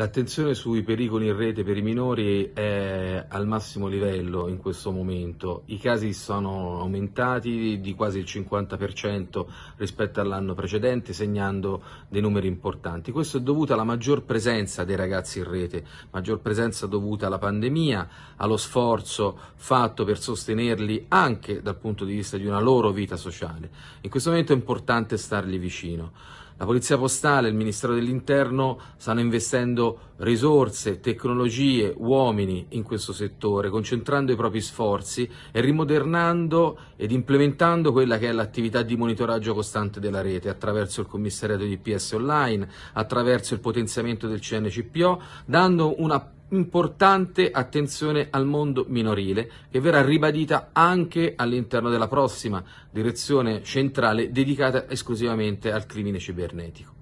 L'attenzione sui pericoli in rete per i minori è al massimo livello in questo momento. I casi sono aumentati di quasi il 50% rispetto all'anno precedente, segnando dei numeri importanti. Questo è dovuto alla maggior presenza dei ragazzi in rete, maggior presenza dovuta alla pandemia, allo sforzo fatto per sostenerli anche dal punto di vista di una loro vita sociale. In questo momento è importante stargli vicino. La Polizia Postale e il Ministero dell'Interno stanno investendo risorse, tecnologie, uomini in questo settore, concentrando i propri sforzi e rimodernando ed implementando quella che è l'attività di monitoraggio costante della rete attraverso il commissariato di IPS online, attraverso il potenziamento del CNCPO, dando una importante attenzione al mondo minorile che verrà ribadita anche all'interno della prossima direzione centrale dedicata esclusivamente al crimine cibernetico.